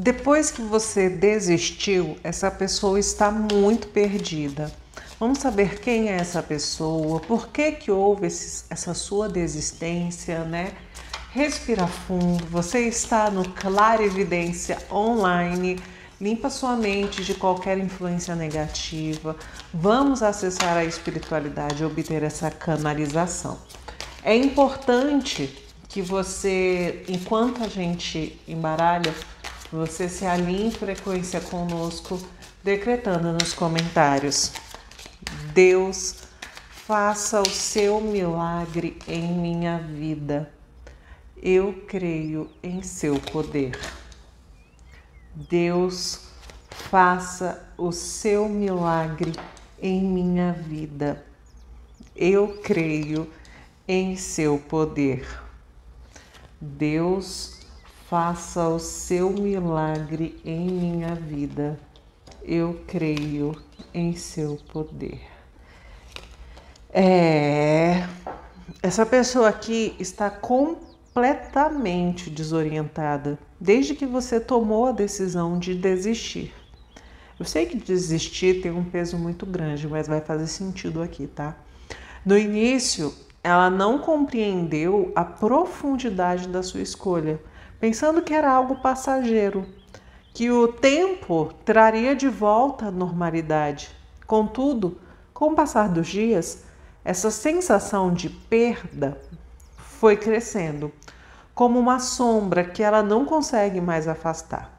Depois que você desistiu, essa pessoa está muito perdida. Vamos saber quem é essa pessoa, por que que houve esse, essa sua desistência, né? Respira fundo. Você está no Clara Evidência Online. Limpa sua mente de qualquer influência negativa. Vamos acessar a espiritualidade e obter essa canalização. É importante que você, enquanto a gente embaralha você se alinhe em frequência conosco, decretando nos comentários: Deus, faça o seu milagre em minha vida. Eu creio em seu poder. Deus, faça o seu milagre em minha vida. Eu creio em seu poder. Deus, faça o seu milagre em minha vida. Eu creio em seu poder. É, essa pessoa aqui está completamente desorientada desde que você tomou a decisão de desistir. Eu sei que desistir tem um peso muito grande, mas vai fazer sentido aqui, tá? No início, ela não compreendeu a profundidade da sua escolha pensando que era algo passageiro, que o tempo traria de volta à normalidade. Contudo, com o passar dos dias, essa sensação de perda foi crescendo, como uma sombra que ela não consegue mais afastar.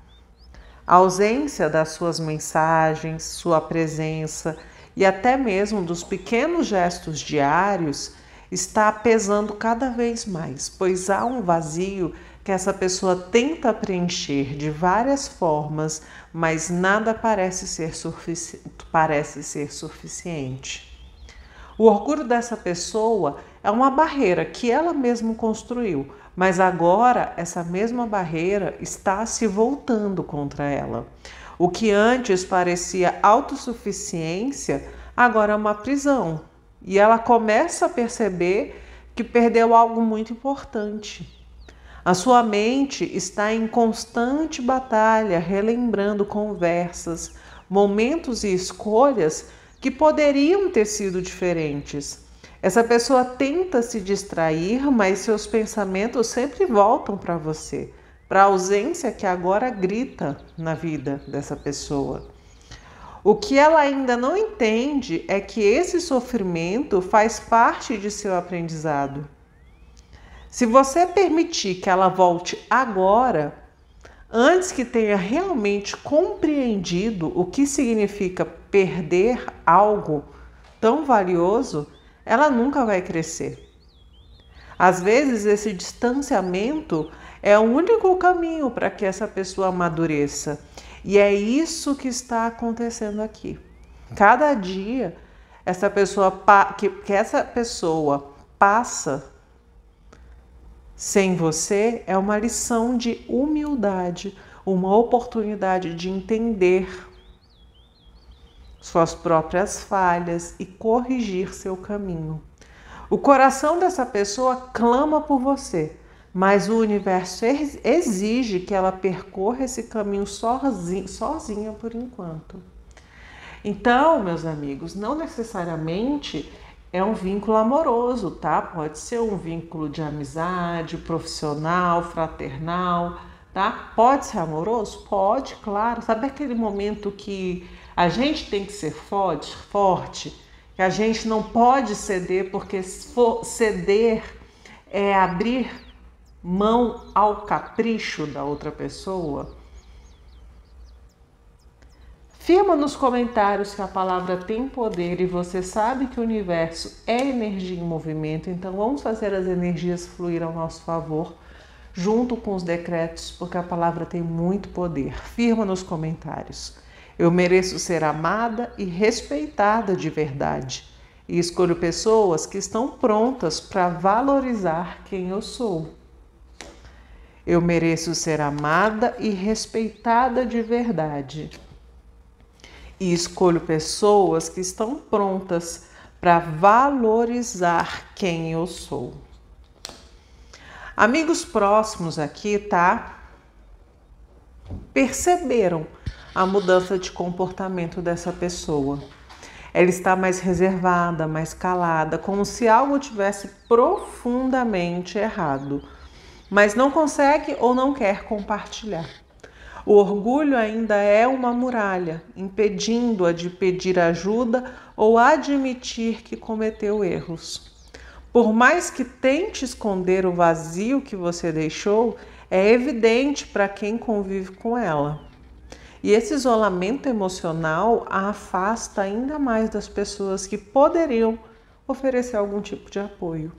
A ausência das suas mensagens, sua presença e até mesmo dos pequenos gestos diários está pesando cada vez mais, pois há um vazio que essa pessoa tenta preencher de várias formas, mas nada parece ser, sufici parece ser suficiente. O orgulho dessa pessoa é uma barreira que ela mesma construiu, mas agora essa mesma barreira está se voltando contra ela. O que antes parecia autossuficiência, agora é uma prisão. E ela começa a perceber que perdeu algo muito importante. A sua mente está em constante batalha, relembrando conversas, momentos e escolhas que poderiam ter sido diferentes. Essa pessoa tenta se distrair, mas seus pensamentos sempre voltam para você, para a ausência que agora grita na vida dessa pessoa. O que ela ainda não entende é que esse sofrimento faz parte de seu aprendizado. Se você permitir que ela volte agora, antes que tenha realmente compreendido o que significa perder algo tão valioso, ela nunca vai crescer. Às vezes, esse distanciamento é o único caminho para que essa pessoa amadureça. E é isso que está acontecendo aqui. Cada dia, essa pessoa que, que essa pessoa passa sem você é uma lição de humildade, uma oportunidade de entender suas próprias falhas e corrigir seu caminho. O coração dessa pessoa clama por você, mas o universo exige que ela percorra esse caminho sozinha, sozinha por enquanto. Então, meus amigos, não necessariamente é um vínculo amoroso, tá? Pode ser um vínculo de amizade, profissional, fraternal, tá? Pode ser amoroso? Pode, claro. Sabe aquele momento que a gente tem que ser forte, forte, que a gente não pode ceder, porque ceder é abrir mão ao capricho da outra pessoa? Afirma nos comentários que a palavra tem poder e você sabe que o universo é energia em movimento, então vamos fazer as energias fluir ao nosso favor, junto com os decretos, porque a palavra tem muito poder. Firma nos comentários. Eu mereço ser amada e respeitada de verdade. E escolho pessoas que estão prontas para valorizar quem eu sou. Eu mereço ser amada e respeitada de verdade e escolho pessoas que estão prontas para valorizar quem eu sou. Amigos próximos aqui, tá? Perceberam a mudança de comportamento dessa pessoa. Ela está mais reservada, mais calada, como se algo tivesse profundamente errado, mas não consegue ou não quer compartilhar. O orgulho ainda é uma muralha, impedindo-a de pedir ajuda ou admitir que cometeu erros. Por mais que tente esconder o vazio que você deixou, é evidente para quem convive com ela. E esse isolamento emocional a afasta ainda mais das pessoas que poderiam oferecer algum tipo de apoio.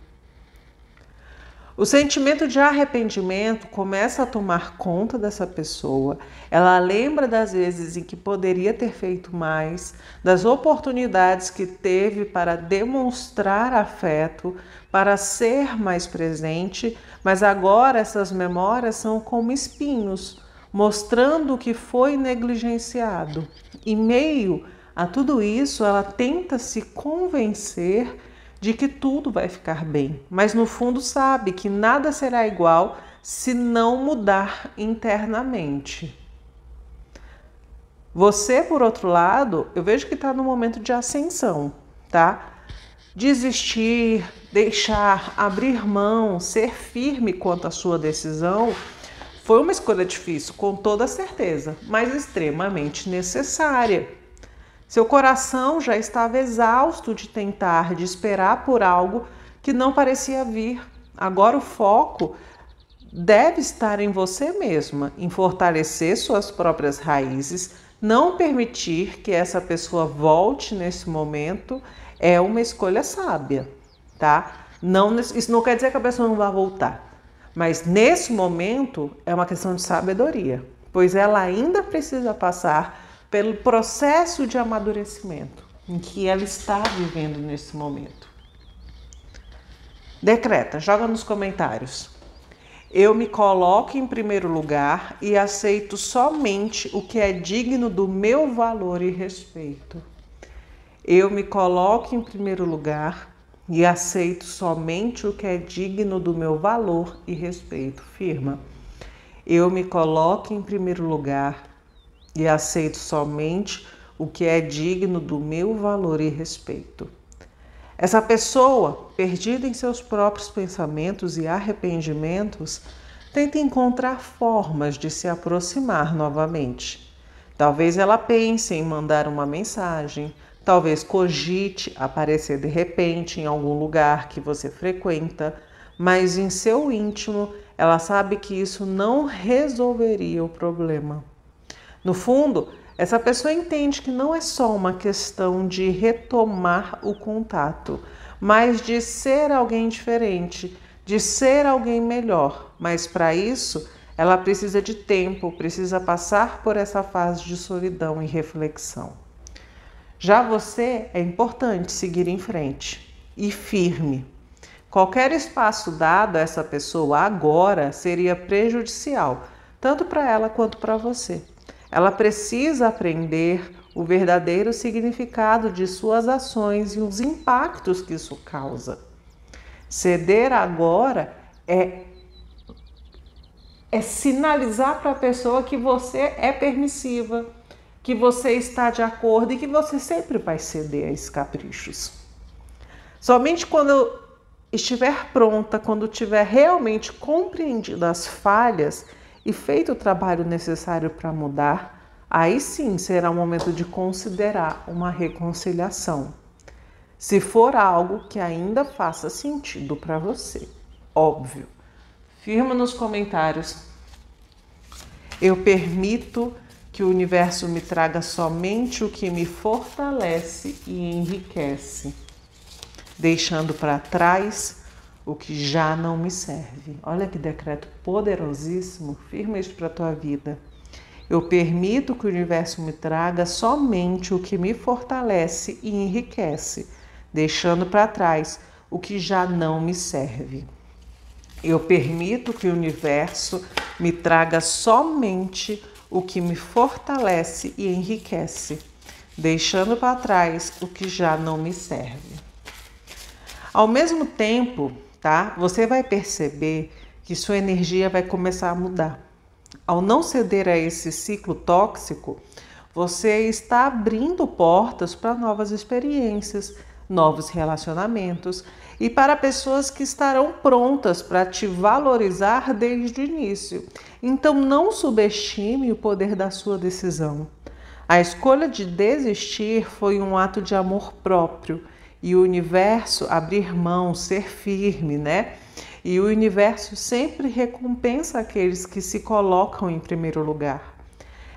O sentimento de arrependimento começa a tomar conta dessa pessoa. Ela lembra das vezes em que poderia ter feito mais, das oportunidades que teve para demonstrar afeto, para ser mais presente, mas agora essas memórias são como espinhos, mostrando que foi negligenciado. E meio a tudo isso, ela tenta se convencer de que tudo vai ficar bem, mas no fundo sabe que nada será igual se não mudar internamente. Você, por outro lado, eu vejo que está no momento de ascensão, tá? Desistir, deixar, abrir mão, ser firme quanto à sua decisão foi uma escolha difícil, com toda certeza, mas extremamente necessária. Seu coração já estava exausto de tentar, de esperar por algo que não parecia vir. Agora o foco deve estar em você mesma, em fortalecer suas próprias raízes, não permitir que essa pessoa volte nesse momento é uma escolha sábia, tá? Não, isso não quer dizer que a pessoa não vai voltar, mas nesse momento é uma questão de sabedoria, pois ela ainda precisa passar pelo processo de amadurecimento em que ela está vivendo nesse momento. Decreta, joga nos comentários. Eu me coloco em primeiro lugar e aceito somente o que é digno do meu valor e respeito. Eu me coloco em primeiro lugar e aceito somente o que é digno do meu valor e respeito. Firma. Eu me coloco em primeiro lugar e aceito somente o que é digno do meu valor e respeito. Essa pessoa, perdida em seus próprios pensamentos e arrependimentos, tenta encontrar formas de se aproximar novamente. Talvez ela pense em mandar uma mensagem, talvez cogite aparecer de repente em algum lugar que você frequenta, mas em seu íntimo ela sabe que isso não resolveria o problema. No fundo, essa pessoa entende que não é só uma questão de retomar o contato, mas de ser alguém diferente, de ser alguém melhor. Mas para isso, ela precisa de tempo, precisa passar por essa fase de solidão e reflexão. Já você é importante seguir em frente e firme. Qualquer espaço dado a essa pessoa agora seria prejudicial, tanto para ela quanto para você. Ela precisa aprender o verdadeiro significado de suas ações e os impactos que isso causa. Ceder agora é é sinalizar para a pessoa que você é permissiva, que você está de acordo e que você sempre vai ceder a esses caprichos. Somente quando estiver pronta, quando tiver realmente compreendido as falhas e feito o trabalho necessário para mudar, aí sim será o momento de considerar uma reconciliação. Se for algo que ainda faça sentido para você, óbvio. Firma nos comentários. Eu permito que o universo me traga somente o que me fortalece e enriquece, deixando para trás o que já não me serve. Olha que decreto poderosíssimo, firma isso para a tua vida. Eu permito que o universo me traga somente o que me fortalece e enriquece, deixando para trás o que já não me serve. Eu permito que o universo me traga somente o que me fortalece e enriquece, deixando para trás o que já não me serve. Ao mesmo tempo, tá? Você vai perceber que sua energia vai começar a mudar. Ao não ceder a esse ciclo tóxico, você está abrindo portas para novas experiências, novos relacionamentos e para pessoas que estarão prontas para te valorizar desde o início. Então, não subestime o poder da sua decisão. A escolha de desistir foi um ato de amor próprio e o universo abrir mão, ser firme, né? E o universo sempre recompensa aqueles que se colocam em primeiro lugar.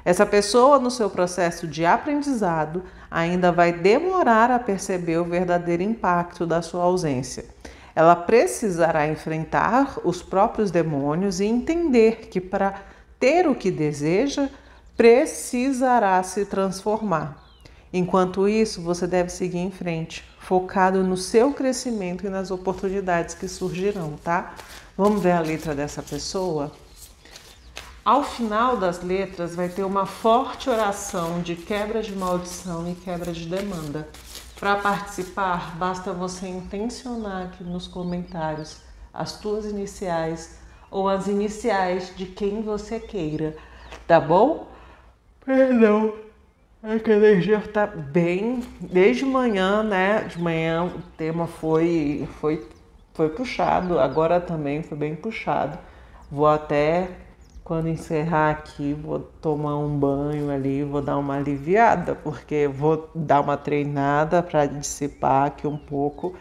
Essa pessoa, no seu processo de aprendizado, ainda vai demorar a perceber o verdadeiro impacto da sua ausência. Ela precisará enfrentar os próprios demônios e entender que, para ter o que deseja, precisará se transformar. Enquanto isso, você deve seguir em frente, focado no seu crescimento e nas oportunidades que surgirão, tá? Vamos ver a letra dessa pessoa? Ao final das letras vai ter uma forte oração de quebra de maldição e quebra de demanda. Para participar, basta você intencionar aqui nos comentários as tuas iniciais ou as iniciais de quem você queira, tá bom? Perdão. É que a energia tá bem. Desde manhã, né? De manhã o tema foi, foi, foi puxado, agora também foi bem puxado. Vou até, quando encerrar aqui, vou tomar um banho ali, vou dar uma aliviada, porque vou dar uma treinada para dissipar aqui um pouco,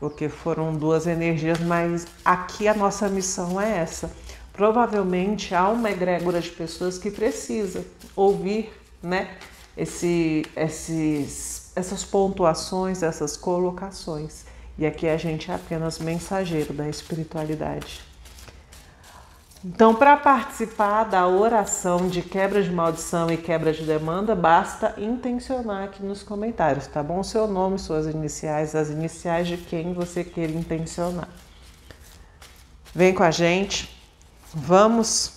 porque foram duas energias, mas aqui a nossa missão é essa. Provavelmente há uma egrégora de pessoas que precisa ouvir, né? esse, esses, essas pontuações, essas colocações. E aqui a gente é apenas mensageiro da espiritualidade. Então, para participar da oração de quebra de maldição e quebra de demanda, basta intencionar aqui nos comentários, tá bom? Seu nome, suas iniciais, as iniciais de quem você quer intencionar. Vem com a gente, vamos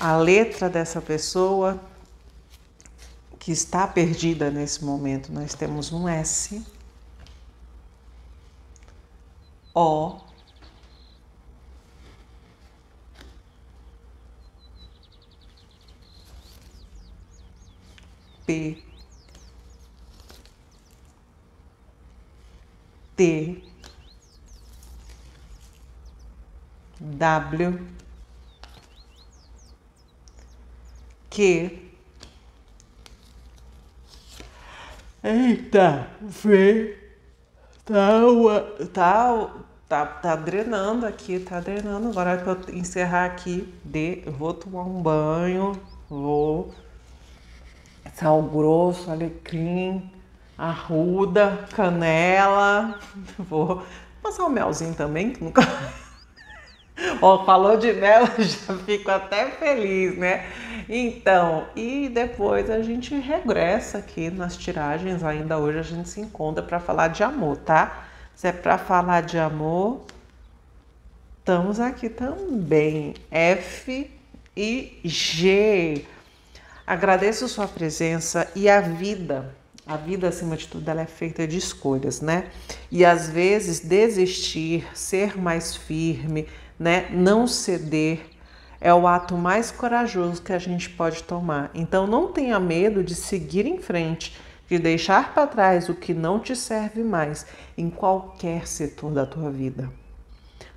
a letra dessa pessoa que está perdida nesse momento. Nós temos um S, O, P, T, W. que Eita, vê. Tá, tá, tá, tá drenando aqui, tá drenando. Agora que eu encerrar aqui, de, vou tomar um banho, vou. Sal grosso, alecrim, arruda, canela. Vou passar o um melzinho também, que nunca. Ó, falou de mel, já fico até feliz, né? Então, e depois a gente regressa aqui nas tiragens. Ainda hoje a gente se encontra para falar de amor, tá? Se é para falar de amor, estamos aqui também. F e G. Agradeço sua presença e a vida. A vida, acima de tudo, ela é feita de escolhas, né? E às vezes desistir, ser mais firme, né? Não ceder é o ato mais corajoso que a gente pode tomar. Então não tenha medo de seguir em frente, de deixar para trás o que não te serve mais em qualquer setor da tua vida.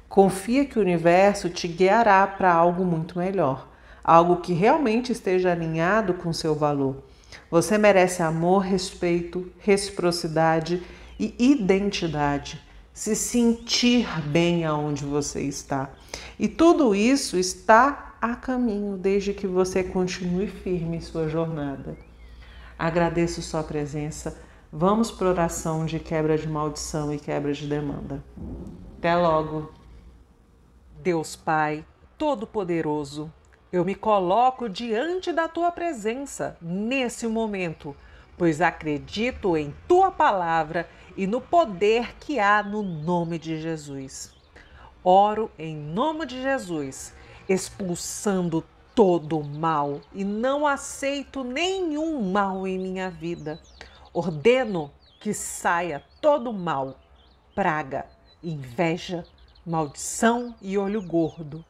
Confia que o universo te guiará para algo muito melhor, algo que realmente esteja alinhado com seu valor. Você merece amor, respeito, reciprocidade e identidade se sentir bem aonde você está. E tudo isso está a caminho desde que você continue firme em sua jornada. Agradeço sua presença. Vamos para oração de quebra de maldição e quebra de demanda. Até logo. Deus Pai, Todo-Poderoso, eu me coloco diante da tua presença nesse momento, pois acredito em tua palavra e no poder que há no nome de Jesus. Oro em nome de Jesus, expulsando todo o mal e não aceito nenhum mal em minha vida. Ordeno que saia todo mal, praga, inveja, maldição e olho gordo.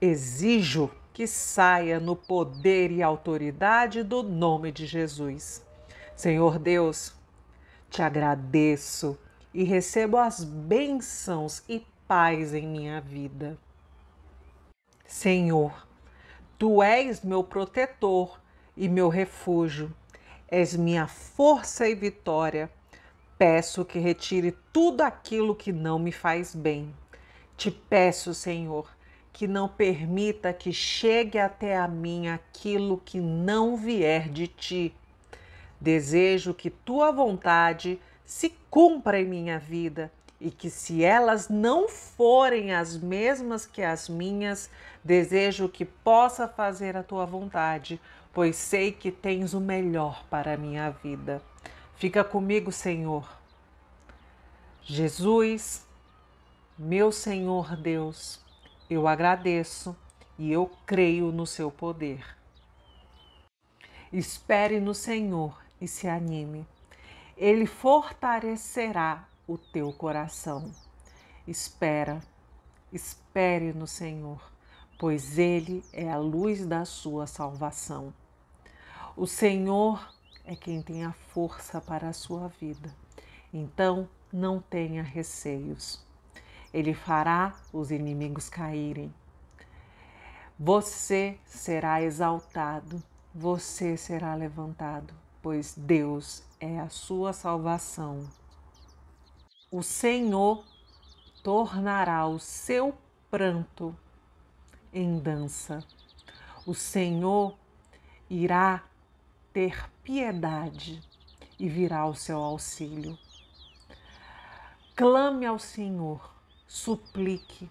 Exijo que saia no poder e autoridade do nome de Jesus. Senhor Deus, te agradeço e recebo as bênçãos e paz em minha vida. Senhor, tu és meu protetor e meu refúgio, és minha força e vitória. Peço que retire tudo aquilo que não me faz bem. Te peço, Senhor, que não permita que chegue até a mim aquilo que não vier de ti Desejo que tua vontade se cumpra em minha vida e que, se elas não forem as mesmas que as minhas, desejo que possa fazer a tua vontade, pois sei que tens o melhor para a minha vida. Fica comigo, Senhor. Jesus, meu Senhor Deus, eu agradeço e eu creio no seu poder. Espere no Senhor e se anime. Ele fortalecerá o teu coração. Espera, espere no Senhor, pois Ele é a luz da sua salvação. O Senhor é quem tem a força para a sua vida. Então, não tenha receios. Ele fará os inimigos caírem. Você será exaltado, você será levantado pois Deus é a sua salvação. O Senhor tornará o seu pranto em dança. O Senhor irá ter piedade e virá ao seu auxílio. Clame ao Senhor, suplique,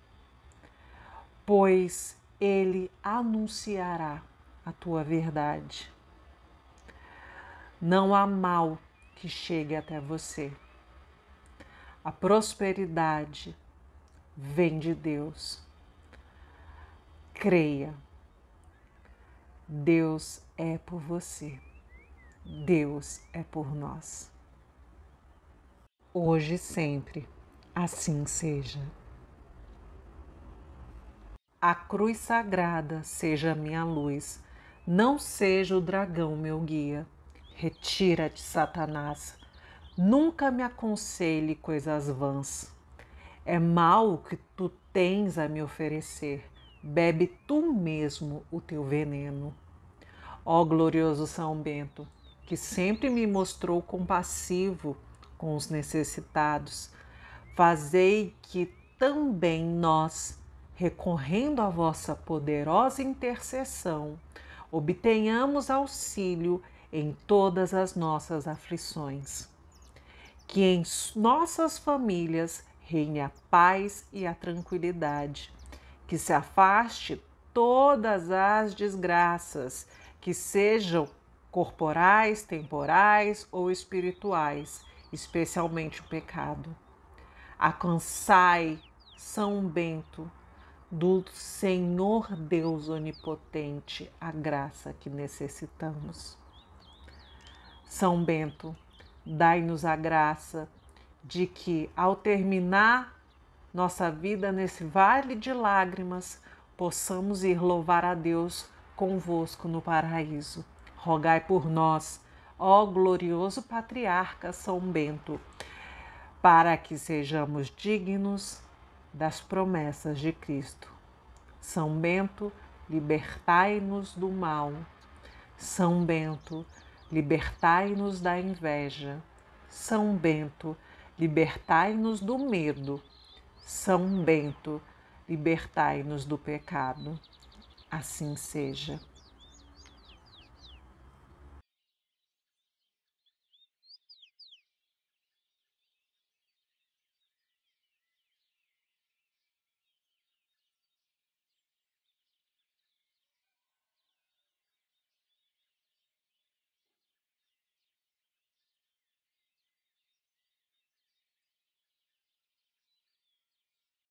pois ele anunciará a tua verdade. Não há mal que chegue até você. A prosperidade vem de Deus. Creia. Deus é por você. Deus é por nós. Hoje e sempre, assim seja. A cruz sagrada seja minha luz, não seja o dragão meu guia. Retira-te, Satanás. Nunca me aconselhe coisas vãs. É mal o que tu tens a me oferecer. Bebe tu mesmo o teu veneno. Ó glorioso São Bento, que sempre me mostrou compassivo com os necessitados, fazei que também nós, recorrendo à vossa poderosa intercessão, obtenhamos auxílio em todas as nossas aflições. Que em nossas famílias reine a paz e a tranquilidade. Que se afaste todas as desgraças, que sejam corporais, temporais ou espirituais, especialmente o pecado. Alcançai, São Bento, do Senhor Deus Onipotente, a graça que necessitamos. São Bento, dai-nos a graça de que, ao terminar nossa vida nesse vale de lágrimas, possamos ir louvar a Deus convosco no paraíso. Rogai por nós, ó glorioso patriarca São Bento, para que sejamos dignos das promessas de Cristo. São Bento, libertai-nos do mal. São Bento, libertai-nos da inveja. São Bento, libertai-nos do medo. São Bento, libertai-nos do pecado. Assim seja.